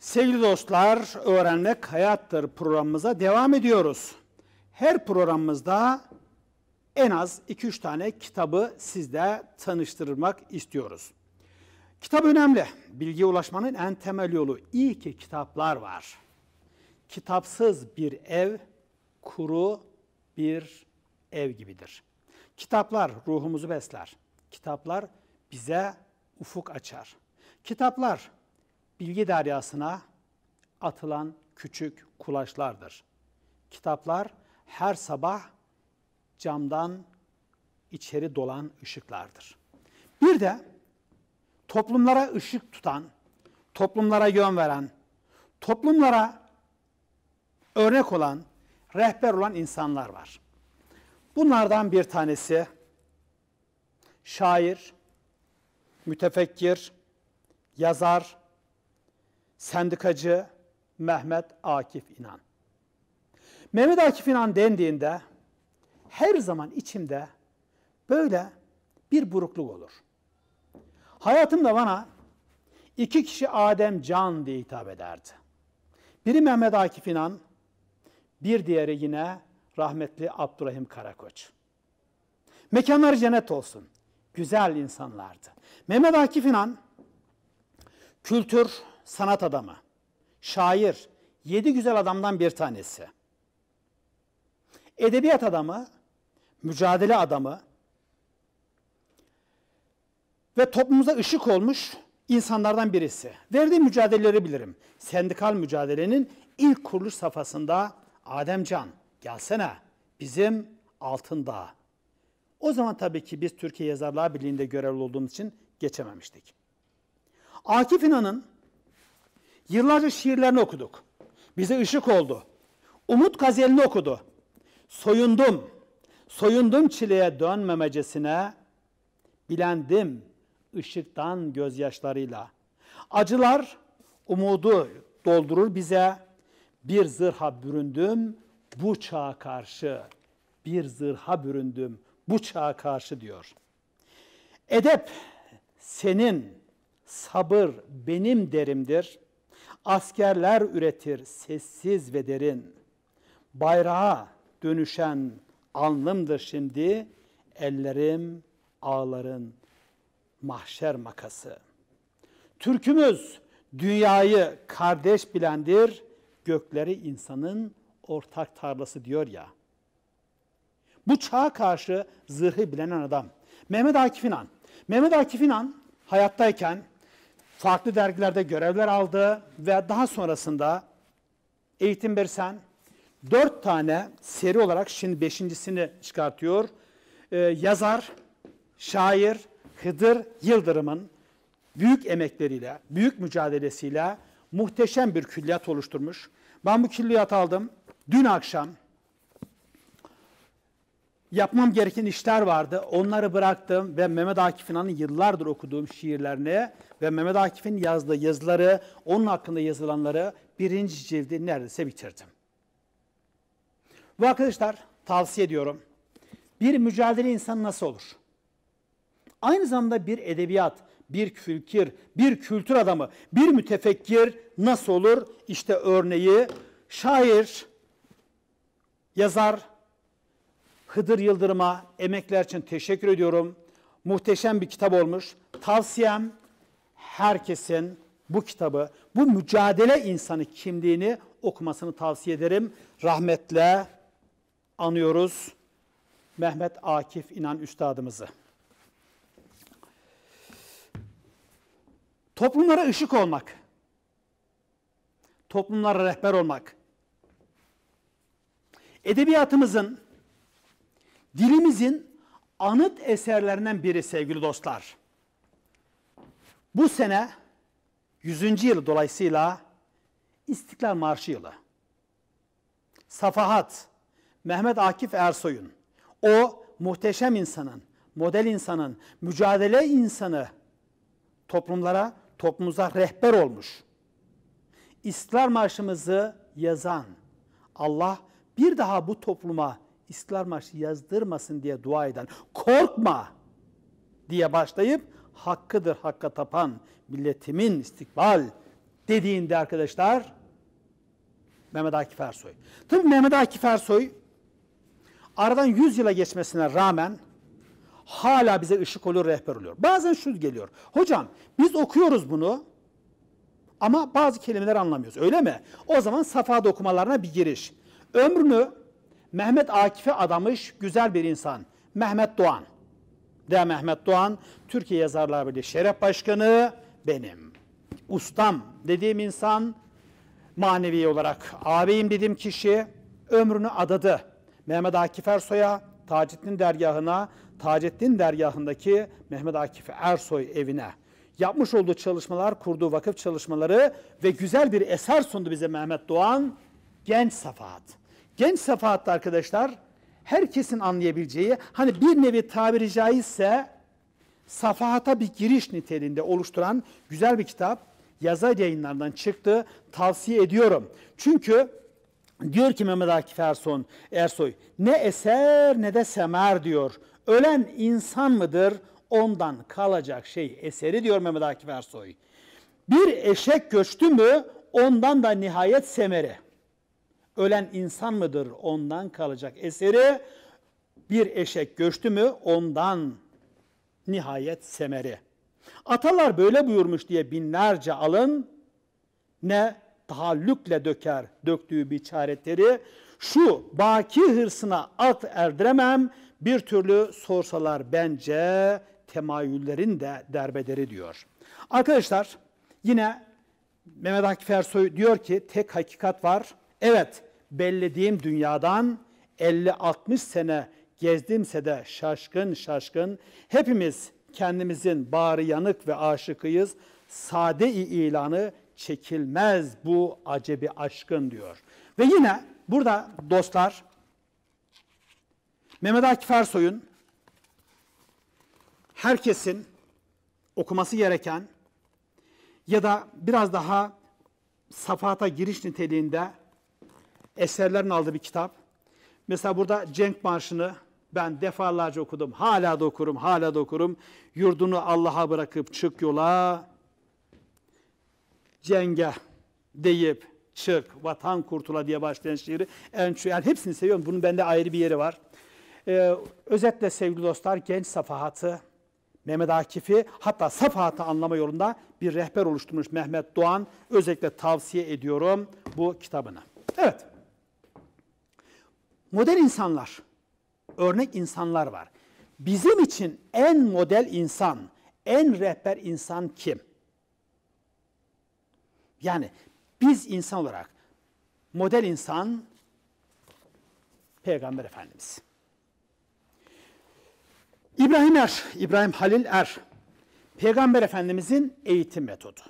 Sevgili dostlar, Öğrenmek Hayattır programımıza devam ediyoruz. Her programımızda en az 2-3 tane kitabı sizle tanıştırmak istiyoruz. Kitap önemli. Bilgiye ulaşmanın en temel yolu. İyi ki kitaplar var. Kitapsız bir ev, kuru bir ev gibidir. Kitaplar ruhumuzu besler. Kitaplar bize ufuk açar. Kitaplar bilgi deryasına atılan küçük kulaçlardır. Kitaplar her sabah camdan içeri dolan ışıklardır. Bir de toplumlara ışık tutan, toplumlara yön veren, toplumlara örnek olan, rehber olan insanlar var. Bunlardan bir tanesi şair, mütefekkir, yazar, Sendikacı Mehmet Akif İnan. Mehmet Akif İnan dendiğinde her zaman içimde böyle bir burukluk olur. Hayatımda bana iki kişi Adem Can diye hitap ederdi. Biri Mehmet Akif İnan, bir diğeri yine rahmetli Abdurrahim Karakoç. Mekanları cennet olsun. Güzel insanlardı. Mehmet Akif İnan kültür, sanat adamı, şair, yedi güzel adamdan bir tanesi. Edebiyat adamı, mücadele adamı ve toplumuza ışık olmuş insanlardan birisi. Verdiği mücadeleleri bilirim. Sendikal mücadelenin ilk kuruluş safhasında Ademcan gelsene bizim altın dağı. O zaman tabii ki biz Türkiye Yazarlar Birliği'nde görevli olduğumuz için geçememiştik. Akif İnan'ın Yıllarca şiirlerini okuduk. Bize ışık oldu. Umut gazelini okudu. Soyundum. Soyundum çileye dönmemecesine. Bilendim ışıktan gözyaşlarıyla. Acılar umudu doldurur bize. Bir zırha büründüm bu çağa karşı. Bir zırha büründüm bu çağa karşı diyor. Edep senin, sabır benim derimdir.'' Askerler üretir sessiz ve derin. Bayrağa dönüşen alnımdır şimdi ellerim ağların mahşer makası. Türkümüz dünyayı kardeş bilendir, gökleri insanın ortak tarlası diyor ya. Bu çağa karşı zırhı bilen adam. Mehmet Akif İnan. Mehmet Akif İnan hayattayken farklı dergilerde görevler aldı ve daha sonrasında Eğitim Bersen dört tane seri olarak şimdi beşincisini çıkartıyor. Ee, yazar, şair Hıdır Yıldırım'ın büyük emekleriyle, büyük mücadelesiyle muhteşem bir külliyat oluşturmuş. Ben bu külliyat aldım. Dün akşam yapmam gereken işler vardı. Onları bıraktım ve Mehmet Akif İnan'ın yıllardır okuduğum şiirlerini ve Mehmet Akif'in yazdığı yazıları, onun hakkında yazılanları birinci cildi neredeyse bitirdim. Bu arkadaşlar tavsiye ediyorum. Bir mücadele insan nasıl olur? Aynı zamanda bir edebiyat, bir fikir, bir kültür adamı, bir mütefekkir nasıl olur? İşte örneği şair, yazar Hıdır Yıldırım'a emekler için teşekkür ediyorum. Muhteşem bir kitap olmuş. Tavsiyem herkesin bu kitabı, bu mücadele insanı kimliğini okumasını tavsiye ederim. Rahmetle anıyoruz Mehmet Akif İnan Üstadımızı. Toplumlara ışık olmak, toplumlara rehber olmak, edebiyatımızın dilimizin anıt eserlerinden biri sevgili dostlar. Bu sene 100. yıl dolayısıyla İstiklal Marşı yılı. Safahat, Mehmet Akif Ersoy'un, o muhteşem insanın, model insanın, mücadele insanı toplumlara, toplumuza rehber olmuş. İstiklal Marşımızı yazan Allah bir daha bu topluma İstiklal Marşı yazdırmasın diye dua eden, korkma diye başlayıp hakkıdır hakka tapan milletimin istikbal dediğinde arkadaşlar Mehmet Akif Ersoy. Tabi Mehmet Akif Ersoy aradan 100 yıla geçmesine rağmen hala bize ışık olur, rehber oluyor. Bazen şu geliyor. Hocam biz okuyoruz bunu ama bazı kelimeler anlamıyoruz. Öyle mi? O zaman safa okumalarına bir giriş. Ömrünü Mehmet Akif'e adamış güzel bir insan. Mehmet Doğan. De Mehmet Doğan, Türkiye Yazarlar Birliği Şeref Başkanı benim. Ustam dediğim insan, manevi olarak ağabeyim dediğim kişi ömrünü adadı. Mehmet Akif Ersoy'a, Taceddin dergahına, Taceddin dergahındaki Mehmet Akif Ersoy evine yapmış olduğu çalışmalar, kurduğu vakıf çalışmaları ve güzel bir eser sundu bize Mehmet Doğan, Genç Safahat. Genç sefahatta arkadaşlar herkesin anlayabileceği hani bir nevi tabiri caizse safahata bir giriş niteliğinde oluşturan güzel bir kitap yazar yayınlarından çıktı. Tavsiye ediyorum. Çünkü diyor ki Mehmet Akif Erson, Ersoy ne eser ne de semer diyor. Ölen insan mıdır ondan kalacak şey eseri diyor Mehmet Akif Ersoy. Bir eşek göçtü mü ondan da nihayet semeri ölen insan mıdır ondan kalacak eseri, bir eşek göçtü mü ondan nihayet semeri. Atalar böyle buyurmuş diye binlerce alın ne tahallükle döker döktüğü bir çaretleri şu baki hırsına at erdiremem bir türlü sorsalar bence temayüllerin de derbederi diyor. Arkadaşlar yine Mehmet Akif Ersoy diyor ki tek hakikat var. Evet bellediğim dünyadan 50-60 sene gezdimse de şaşkın şaşkın hepimiz kendimizin bağrı yanık ve aşıkıyız. sade ilanı çekilmez bu acebi aşkın diyor. Ve yine burada dostlar Mehmet Akif Ersoy'un herkesin okuması gereken ya da biraz daha safhata giriş niteliğinde eserlerini aldığı bir kitap. Mesela burada Cenk Marşı'nı ben defalarca okudum. Hala da okurum, hala da okurum. Yurdunu Allah'a bırakıp çık yola. Cenge deyip çık, vatan kurtula diye başlayan şiiri. En, yani hepsini seviyorum. Bunun bende ayrı bir yeri var. Ee, özetle sevgili dostlar genç safahatı Mehmet Akif'i hatta safahatı anlama yolunda bir rehber oluşturmuş Mehmet Doğan. Özellikle tavsiye ediyorum bu kitabını. Evet model insanlar, örnek insanlar var. Bizim için en model insan, en rehber insan kim? Yani biz insan olarak model insan Peygamber Efendimiz. İbrahim Er, İbrahim Halil Er, Peygamber Efendimizin eğitim metodu.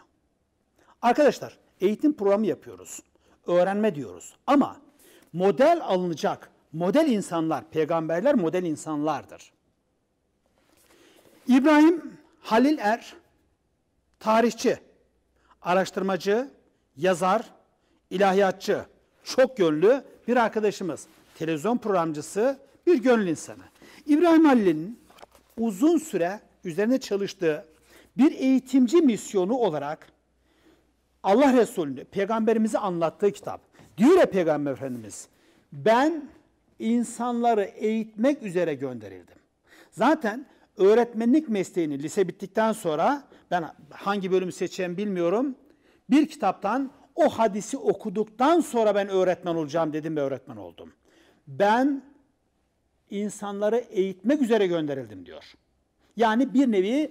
Arkadaşlar eğitim programı yapıyoruz, öğrenme diyoruz ama model alınacak model insanlar, peygamberler model insanlardır. İbrahim Halil Er, tarihçi, araştırmacı, yazar, ilahiyatçı, çok yönlü bir arkadaşımız, televizyon programcısı, bir gönül insanı. İbrahim Halil'in uzun süre üzerine çalıştığı bir eğitimci misyonu olarak Allah Resulü'nü, peygamberimizi anlattığı kitap Diyor ya Peygamber Efendimiz, ben insanları eğitmek üzere gönderildim. Zaten öğretmenlik mesleğini lise bittikten sonra ben hangi bölümü seçeceğim bilmiyorum. Bir kitaptan o hadisi okuduktan sonra ben öğretmen olacağım dedim ve öğretmen oldum. Ben insanları eğitmek üzere gönderildim diyor. Yani bir nevi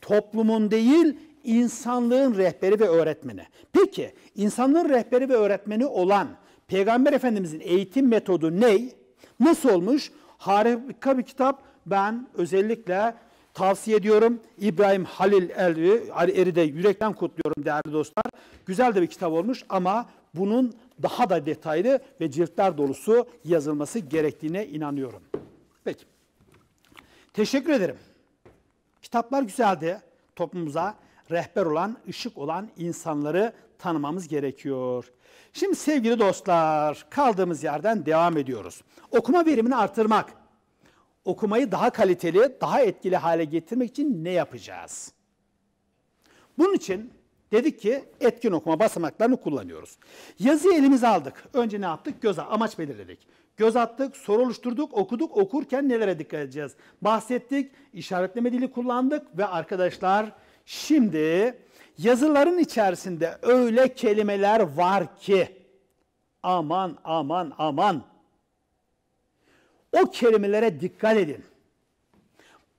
toplumun değil insanlığın rehberi ve öğretmeni. Peki insanlığın rehberi ve öğretmeni olan Peygamber Efendimizin eğitim metodu ne? Nasıl olmuş? Harika bir kitap. Ben özellikle tavsiye ediyorum. İbrahim Halil Eri'de yürekten kutluyorum değerli dostlar. Güzel de bir kitap olmuş ama bunun daha da detaylı ve ciltler dolusu yazılması gerektiğine inanıyorum. Peki. Teşekkür ederim. Kitaplar güzeldi toplumuza rehber olan, ışık olan insanları tanımamız gerekiyor. Şimdi sevgili dostlar, kaldığımız yerden devam ediyoruz. Okuma verimini artırmak, okumayı daha kaliteli, daha etkili hale getirmek için ne yapacağız? Bunun için dedik ki etkin okuma basamaklarını kullanıyoruz. Yazıyı elimize aldık. Önce ne yaptık? Göz amaç belirledik. Göz attık, soru oluşturduk, okuduk. Okurken nelere dikkat edeceğiz? Bahsettik, işaretleme dili kullandık ve arkadaşlar Şimdi yazıların içerisinde öyle kelimeler var ki aman aman aman o kelimelere dikkat edin.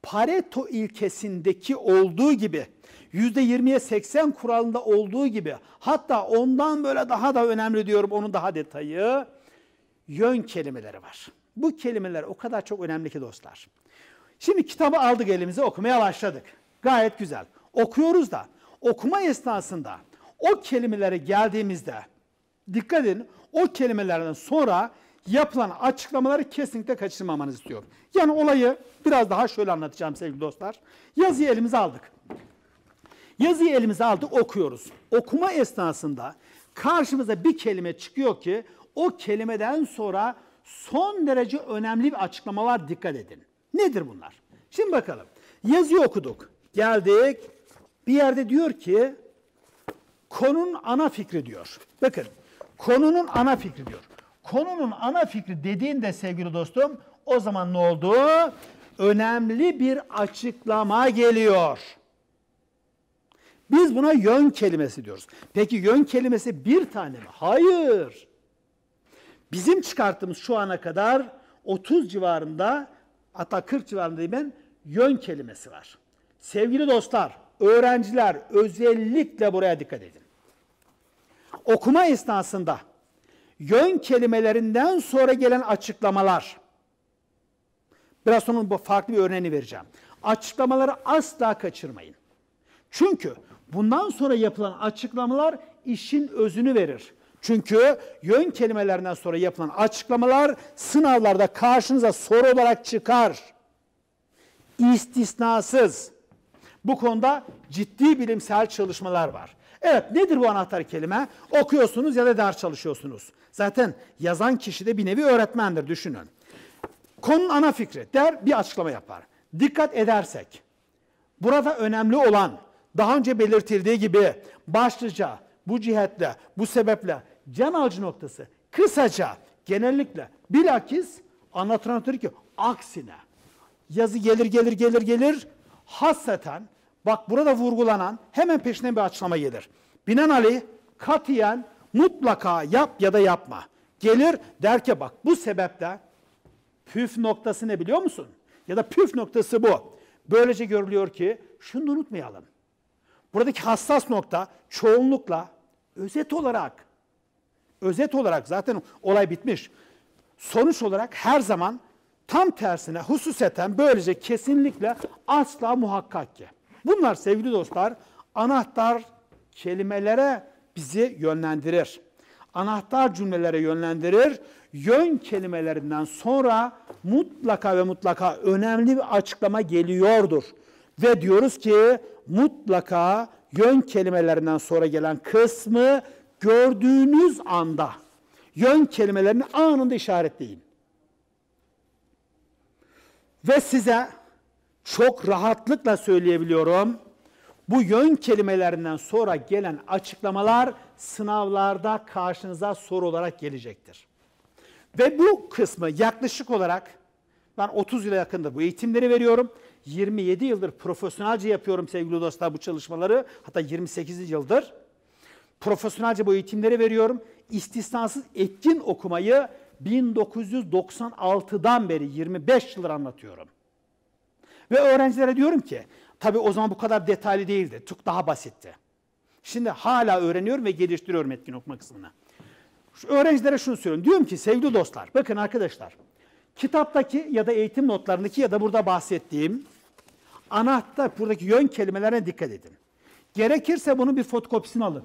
Pareto ilkesindeki olduğu gibi yüzde %20'ye 80 kuralında olduğu gibi hatta ondan böyle daha da önemli diyorum onun daha detayı yön kelimeleri var. Bu kelimeler o kadar çok önemli ki dostlar. Şimdi kitabı aldık elimize okumaya başladık. Gayet güzel okuyoruz da okuma esnasında o kelimelere geldiğimizde dikkat edin o kelimelerden sonra yapılan açıklamaları kesinlikle kaçırmamanızı istiyor. Yani olayı biraz daha şöyle anlatacağım sevgili dostlar. Yazıyı elimize aldık. Yazıyı elimize aldık okuyoruz. Okuma esnasında karşımıza bir kelime çıkıyor ki o kelimeden sonra son derece önemli bir açıklama var dikkat edin. Nedir bunlar? Şimdi bakalım. Yazıyı okuduk. Geldik bir yerde diyor ki konunun ana fikri diyor. Bakın konunun ana fikri diyor. Konunun ana fikri dediğinde sevgili dostum o zaman ne oldu? Önemli bir açıklama geliyor. Biz buna yön kelimesi diyoruz. Peki yön kelimesi bir tane mi? Hayır. Bizim çıkarttığımız şu ana kadar 30 civarında hatta 40 civarında ben yön kelimesi var. Sevgili dostlar, öğrenciler özellikle buraya dikkat edin. Okuma esnasında yön kelimelerinden sonra gelen açıklamalar. Biraz sonra farklı bir örneğini vereceğim. Açıklamaları asla kaçırmayın. Çünkü bundan sonra yapılan açıklamalar işin özünü verir. Çünkü yön kelimelerinden sonra yapılan açıklamalar sınavlarda karşınıza soru olarak çıkar. İstisnasız. Bu konuda ciddi bilimsel çalışmalar var. Evet nedir bu anahtar kelime? Okuyorsunuz ya da ders çalışıyorsunuz. Zaten yazan kişi de bir nevi öğretmendir düşünün. Konun ana fikri der bir açıklama yapar. Dikkat edersek burada önemli olan daha önce belirtildiği gibi başlıca bu cihetle bu sebeple can alıcı noktası kısaca genellikle bilakis anlatılan ki aksine yazı gelir gelir gelir gelir Hasreten, bak burada vurgulanan hemen peşine bir açıklama gelir. Ali katiyen mutlaka yap ya da yapma. Gelir der ki bak bu sebeple püf noktası ne biliyor musun? Ya da püf noktası bu. Böylece görülüyor ki şunu unutmayalım. Buradaki hassas nokta çoğunlukla özet olarak özet olarak zaten olay bitmiş. Sonuç olarak her zaman Tam tersine hususeten böylece kesinlikle asla muhakkak ki. Bunlar sevgili dostlar anahtar kelimelere bizi yönlendirir. Anahtar cümlelere yönlendirir. Yön kelimelerinden sonra mutlaka ve mutlaka önemli bir açıklama geliyordur. Ve diyoruz ki mutlaka yön kelimelerinden sonra gelen kısmı gördüğünüz anda yön kelimelerini anında işaretleyin. Ve size çok rahatlıkla söyleyebiliyorum. Bu yön kelimelerinden sonra gelen açıklamalar sınavlarda karşınıza soru olarak gelecektir. Ve bu kısmı yaklaşık olarak ben 30 yıla yakındır bu eğitimleri veriyorum. 27 yıldır profesyonelce yapıyorum sevgili dostlar bu çalışmaları. Hatta 28 yıldır profesyonelce bu eğitimleri veriyorum. İstisnasız etkin okumayı 1996'dan beri 25 yıldır anlatıyorum. Ve öğrencilere diyorum ki, tabii o zaman bu kadar detaylı değildi, çok daha basitti. Şimdi hala öğreniyorum ve geliştiriyorum etkin okuma kısmını. Şu öğrencilere şunu söylüyorum. Diyorum ki sevgili dostlar, bakın arkadaşlar. Kitaptaki ya da eğitim notlarındaki ya da burada bahsettiğim anahtar, buradaki yön kelimelerine dikkat edin. Gerekirse bunun bir fotokopisini alın.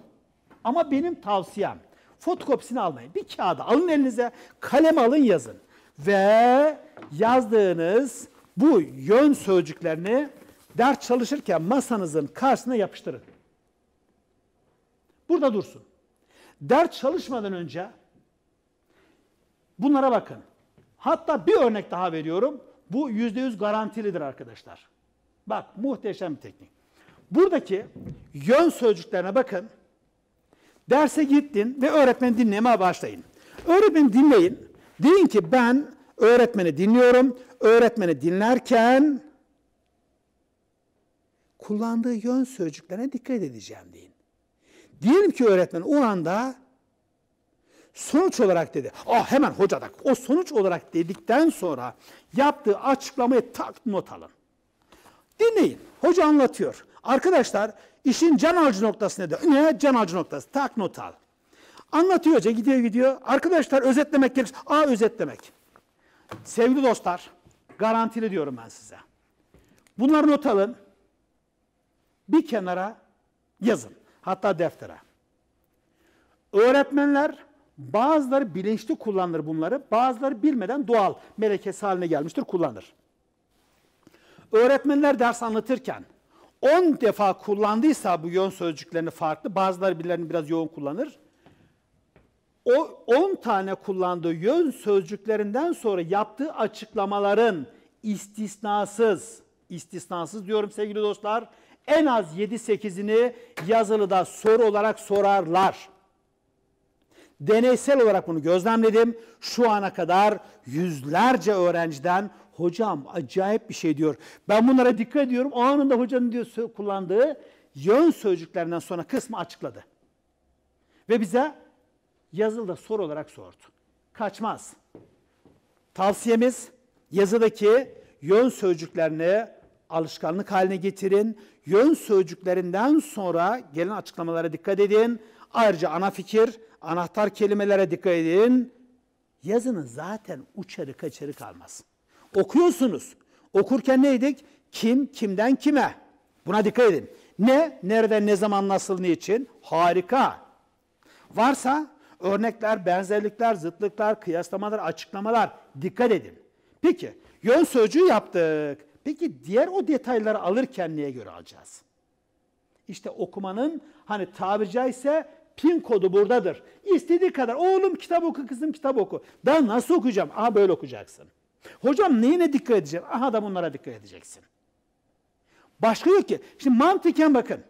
Ama benim tavsiyem, Fotokopisini almayın. Bir kağıda alın elinize, kalem alın yazın. Ve yazdığınız bu yön sözcüklerini ders çalışırken masanızın karşısına yapıştırın. Burada dursun. Ders çalışmadan önce bunlara bakın. Hatta bir örnek daha veriyorum. Bu yüzde yüz garantilidir arkadaşlar. Bak muhteşem bir teknik. Buradaki yön sözcüklerine bakın. Derse gittin ve öğretmeni dinlemeye başlayın. Öğretmeni dinleyin. Deyin ki ben öğretmeni dinliyorum. Öğretmeni dinlerken kullandığı yön sözcüklerine dikkat edeceğim deyin. Diyelim ki öğretmen o anda sonuç olarak dedi. Ah hemen hocadak. O sonuç olarak dedikten sonra yaptığı açıklamayı tak not alın. Dinleyin. Hoca anlatıyor. Arkadaşlar İşin can alıcı noktası ne Ne? Can alıcı noktası. Tak not al. Anlatıyor hoca gidiyor gidiyor. Arkadaşlar özetlemek gerekirse. A özetlemek. Sevgili dostlar garantili diyorum ben size. Bunları not alın. Bir kenara yazın. Hatta deftere. Öğretmenler bazıları bilinçli kullanır bunları. Bazıları bilmeden doğal melekesi haline gelmiştir kullanır. Öğretmenler ders anlatırken 10 defa kullandıysa bu yön sözcüklerini farklı, bazıları birilerini biraz yoğun kullanır. O 10 tane kullandığı yön sözcüklerinden sonra yaptığı açıklamaların istisnasız, istisnasız diyorum sevgili dostlar, en az 7-8'ini yazılıda soru olarak sorarlar. Deneysel olarak bunu gözlemledim. Şu ana kadar yüzlerce öğrenciden hocam acayip bir şey diyor. Ben bunlara dikkat ediyorum. O anında hocanın diyor kullandığı yön sözcüklerinden sonra kısmı açıkladı. Ve bize yazılı soru olarak sordu. Kaçmaz. Tavsiyemiz yazıdaki yön sözcüklerini alışkanlık haline getirin. Yön sözcüklerinden sonra gelen açıklamalara dikkat edin. Ayrıca ana fikir, anahtar kelimelere dikkat edin. Yazının zaten uçarı kaçarı kalmaz. Okuyorsunuz. Okurken neydik? Kim, kimden kime? Buna dikkat edin. Ne, nerede, ne zaman, nasıl, niçin? Harika. Varsa örnekler, benzerlikler, zıtlıklar, kıyaslamalar, açıklamalar dikkat edin. Peki, yön sözcüğü yaptık. Peki diğer o detayları alırken neye göre alacağız? İşte okumanın hani tabiri caizse pin kodu buradadır. İstediği kadar oğlum kitap oku, kızım kitap oku. Daha nasıl okuyacağım? Aa böyle okuyacaksın. Hocam neyine dikkat edeceğim? Aha da bunlara dikkat edeceksin. Başka yok ki. Şimdi mantıken bakın.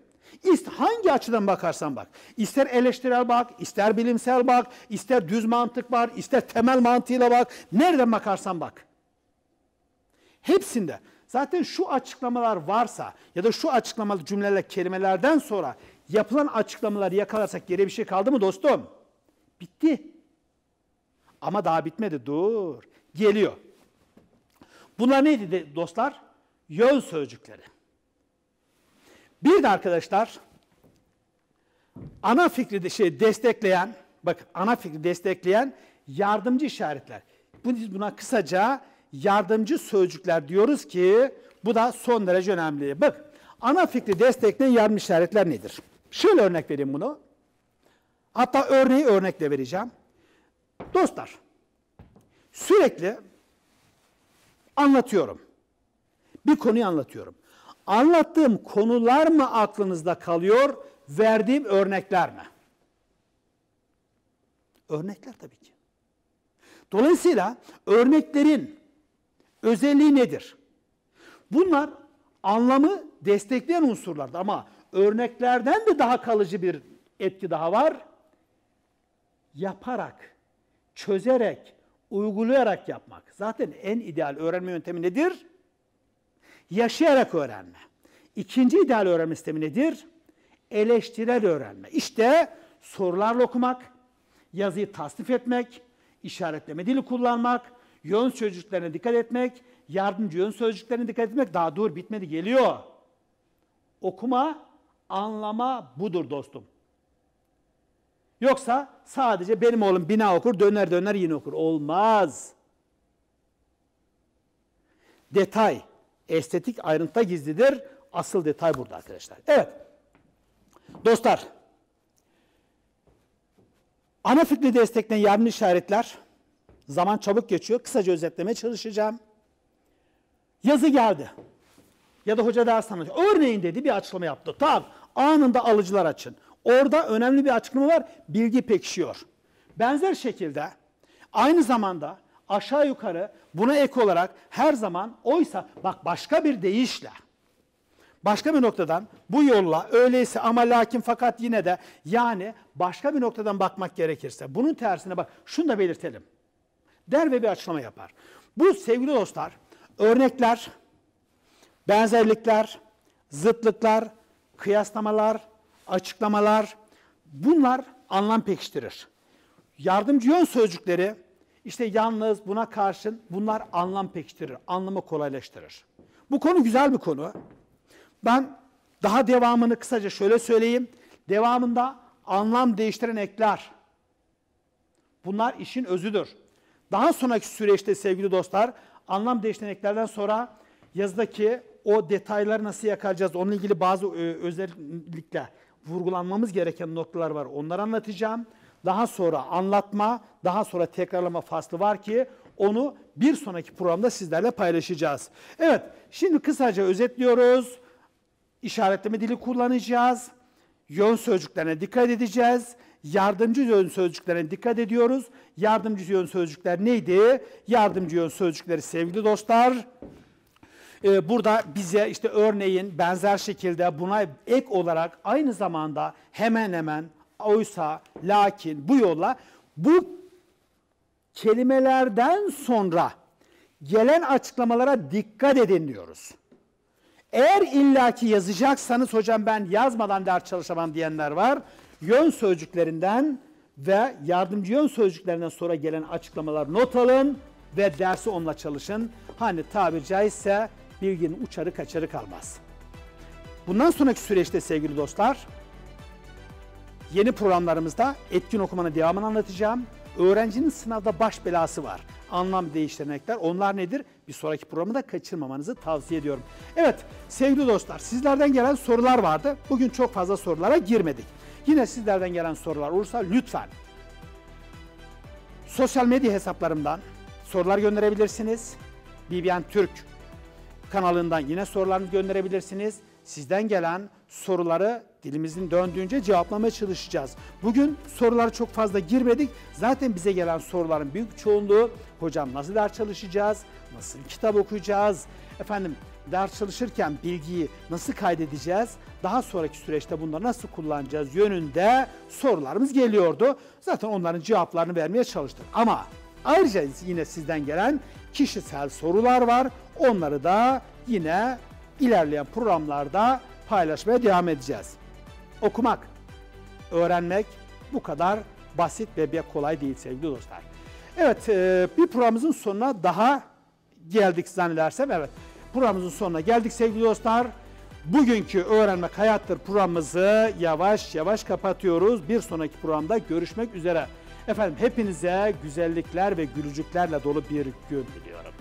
İst, hangi açıdan bakarsan bak. ister eleştirel bak, ister bilimsel bak, ister düz mantık var, ister temel mantığıyla bak. Nereden bakarsan bak. Hepsinde. Zaten şu açıklamalar varsa ya da şu açıklamalı cümleler, kelimelerden sonra yapılan açıklamaları yakalarsak geriye bir şey kaldı mı dostum? Bitti. Ama daha bitmedi. Dur. Geliyor. Bunlar neydi de dostlar? Yön sözcükleri. Bir de arkadaşlar ana fikri de şey destekleyen, bak ana fikri destekleyen yardımcı işaretler. Biz buna kısaca yardımcı sözcükler diyoruz ki bu da son derece önemli. Bak ana fikri destekleyen yardımcı işaretler nedir? Şöyle örnek vereyim bunu. Hatta örneği örnekle vereceğim. Dostlar sürekli anlatıyorum. Bir konuyu anlatıyorum. Anlattığım konular mı aklınızda kalıyor, verdiğim örnekler mi? Örnekler tabii ki. Dolayısıyla örneklerin özelliği nedir? Bunlar anlamı destekleyen unsurlardır ama örneklerden de daha kalıcı bir etki daha var. Yaparak, çözerek, uygulayarak yapmak. Zaten en ideal öğrenme yöntemi nedir? Yaşayarak öğrenme. İkinci ideal öğrenme sistemi nedir? Eleştirel öğrenme. İşte sorularla okumak, yazıyı tasnif etmek, işaretleme dili kullanmak, yön sözcüklerine dikkat etmek, yardımcı yön sözcüklerine dikkat etmek. Daha dur bitmedi geliyor. Okuma, anlama budur dostum. Yoksa sadece benim oğlum bina okur, döner döner yine okur. Olmaz. Detay, estetik ayrıntıda gizlidir. Asıl detay burada arkadaşlar. Evet. Dostlar, ana fikri destekleyen yardımcı işaretler, zaman çabuk geçiyor. Kısaca özetlemeye çalışacağım. Yazı geldi. Ya da hoca ders anlatıyor. Örneğin dedi bir açıklama yaptı. Tamam anında alıcılar açın. Orada önemli bir açıklama var. Bilgi pekişiyor. Benzer şekilde aynı zamanda aşağı yukarı buna ek olarak her zaman oysa bak başka bir deyişle başka bir noktadan bu yolla öyleyse ama lakin fakat yine de yani başka bir noktadan bakmak gerekirse bunun tersine bak şunu da belirtelim der ve bir açıklama yapar. Bu sevgili dostlar örnekler, benzerlikler, zıtlıklar, kıyaslamalar, açıklamalar bunlar anlam pekiştirir. Yardımcı yön sözcükleri işte yalnız buna karşın bunlar anlam pekiştirir, anlamı kolaylaştırır. Bu konu güzel bir konu. Ben daha devamını kısaca şöyle söyleyeyim. Devamında anlam değiştiren ekler. Bunlar işin özüdür. Daha sonraki süreçte sevgili dostlar anlam değiştiren eklerden sonra yazıdaki o detayları nasıl yakalayacağız onunla ilgili bazı e, özellikler vurgulanmamız gereken noktalar var. Onları anlatacağım. Daha sonra anlatma, daha sonra tekrarlama faslı var ki onu bir sonraki programda sizlerle paylaşacağız. Evet, şimdi kısaca özetliyoruz. İşaretleme dili kullanacağız. Yön sözcüklerine dikkat edeceğiz. Yardımcı yön sözcüklerine dikkat ediyoruz. Yardımcı yön sözcükler neydi? Yardımcı yön sözcükleri sevgili dostlar, e, burada bize işte örneğin benzer şekilde buna ek olarak aynı zamanda hemen hemen oysa lakin bu yolla bu kelimelerden sonra gelen açıklamalara dikkat edin diyoruz. Eğer illaki yazacaksanız hocam ben yazmadan ders çalışamam diyenler var. Yön sözcüklerinden ve yardımcı yön sözcüklerinden sonra gelen açıklamalar not alın ve dersi onunla çalışın. Hani tabiri caizse bilginin uçarı kaçarı kalmaz. Bundan sonraki süreçte sevgili dostlar, yeni programlarımızda etkin okumanın devamını anlatacağım. Öğrencinin sınavda baş belası var. Anlam değiştirenekler onlar nedir? Bir sonraki programı da kaçırmamanızı tavsiye ediyorum. Evet sevgili dostlar sizlerden gelen sorular vardı. Bugün çok fazla sorulara girmedik. Yine sizlerden gelen sorular olursa lütfen sosyal medya hesaplarımdan sorular gönderebilirsiniz. BBN Türk kanalından yine sorularınızı gönderebilirsiniz. Sizden gelen soruları dilimizin döndüğünce cevaplamaya çalışacağız. Bugün sorulara çok fazla girmedik. Zaten bize gelen soruların büyük çoğunluğu hocam nasıl ders çalışacağız, nasıl kitap okuyacağız, efendim ders çalışırken bilgiyi nasıl kaydedeceğiz, daha sonraki süreçte bunları nasıl kullanacağız yönünde sorularımız geliyordu. Zaten onların cevaplarını vermeye çalıştık ama Ayrıca yine sizden gelen kişisel sorular var. Onları da yine ilerleyen programlarda paylaşmaya devam edeceğiz. Okumak, öğrenmek bu kadar basit ve bir kolay değil sevgili dostlar. Evet e, bir programımızın sonuna daha geldik zannedersem. Evet programımızın sonuna geldik sevgili dostlar. Bugünkü Öğrenmek Hayattır programımızı yavaş yavaş kapatıyoruz. Bir sonraki programda görüşmek üzere. Efendim hepinize güzellikler ve gülücüklerle dolu bir gün diliyorum.